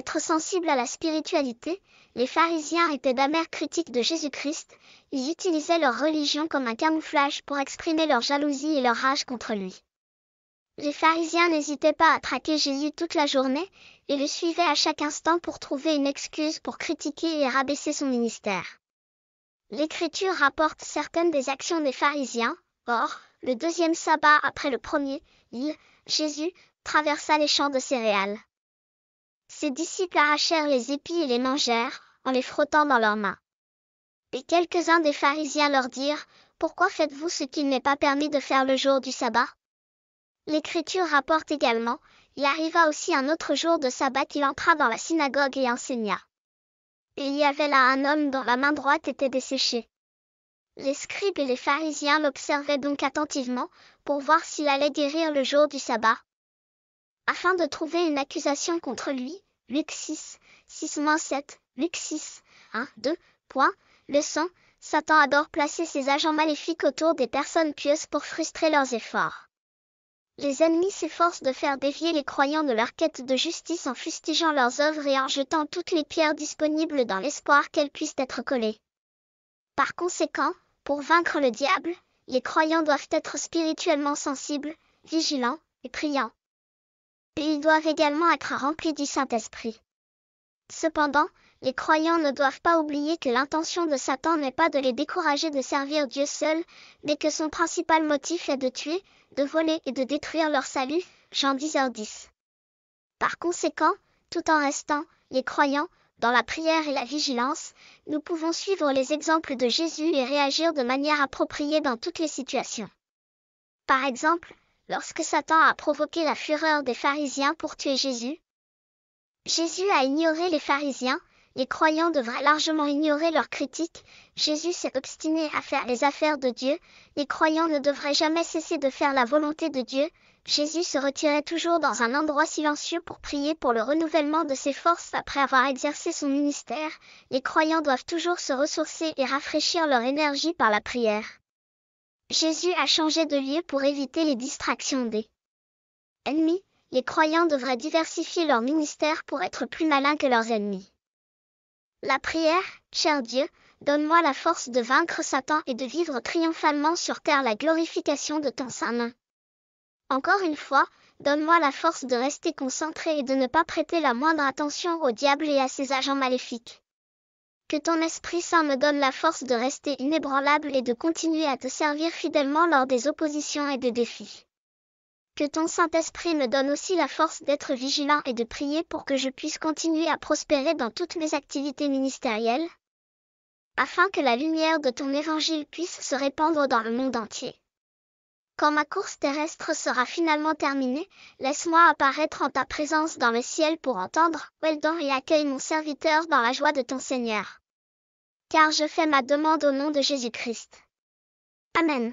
Être sensible à la spiritualité, les pharisiens étaient d'amères critiques de Jésus-Christ, ils utilisaient leur religion comme un camouflage pour exprimer leur jalousie et leur rage contre lui. Les pharisiens n'hésitaient pas à traquer Jésus toute la journée et le suivaient à chaque instant pour trouver une excuse pour critiquer et rabaisser son ministère. L'Écriture rapporte certaines des actions des pharisiens, or, le deuxième sabbat après le premier, il, Jésus, traversa les champs de céréales. Ses disciples arrachèrent les épis et les mangèrent, en les frottant dans leurs mains. Et quelques-uns des pharisiens leur dirent, Pourquoi faites-vous ce qu'il n'est pas permis de faire le jour du sabbat L'Écriture rapporte également, Il arriva aussi un autre jour de sabbat qu'il entra dans la synagogue et enseigna. Et il y avait là un homme dont la main droite était desséchée. Les scribes et les pharisiens l'observaient donc attentivement, pour voir s'il allait guérir le jour du sabbat afin de trouver une accusation contre lui, 8 6 6 7, 6, 1, 2, point, leçon, Satan adore placer ses agents maléfiques autour des personnes pieuses pour frustrer leurs efforts. Les ennemis s'efforcent de faire dévier les croyants de leur quête de justice en fustigeant leurs œuvres et en jetant toutes les pierres disponibles dans l'espoir qu'elles puissent être collées. Par conséquent, pour vaincre le diable, les croyants doivent être spirituellement sensibles, vigilants et priants ils doivent également être remplis du Saint-Esprit. Cependant, les croyants ne doivent pas oublier que l'intention de Satan n'est pas de les décourager de servir Dieu seul, mais que son principal motif est de tuer, de voler et de détruire leur salut. Jean 10h10. Par conséquent, tout en restant, les croyants, dans la prière et la vigilance, nous pouvons suivre les exemples de Jésus et réagir de manière appropriée dans toutes les situations. Par exemple, lorsque Satan a provoqué la fureur des pharisiens pour tuer Jésus Jésus a ignoré les pharisiens, les croyants devraient largement ignorer leurs critiques, Jésus s'est obstiné à faire les affaires de Dieu, les croyants ne devraient jamais cesser de faire la volonté de Dieu, Jésus se retirait toujours dans un endroit silencieux pour prier pour le renouvellement de ses forces après avoir exercé son ministère, les croyants doivent toujours se ressourcer et rafraîchir leur énergie par la prière. Jésus a changé de lieu pour éviter les distractions des ennemis. Les croyants devraient diversifier leur ministère pour être plus malins que leurs ennemis. La prière, cher Dieu, donne-moi la force de vaincre Satan et de vivre triomphalement sur terre la glorification de ton Saint-Nom. Encore une fois, donne-moi la force de rester concentré et de ne pas prêter la moindre attention au diable et à ses agents maléfiques. Que ton Esprit Saint me donne la force de rester inébranlable et de continuer à te servir fidèlement lors des oppositions et des défis. Que ton Saint-Esprit me donne aussi la force d'être vigilant et de prier pour que je puisse continuer à prospérer dans toutes mes activités ministérielles, afin que la lumière de ton Évangile puisse se répandre dans le monde entier. Quand ma course terrestre sera finalement terminée, laisse-moi apparaître en ta présence dans le ciel pour entendre, well done et accueille mon serviteur dans la joie de ton Seigneur. Car je fais ma demande au nom de Jésus-Christ. Amen.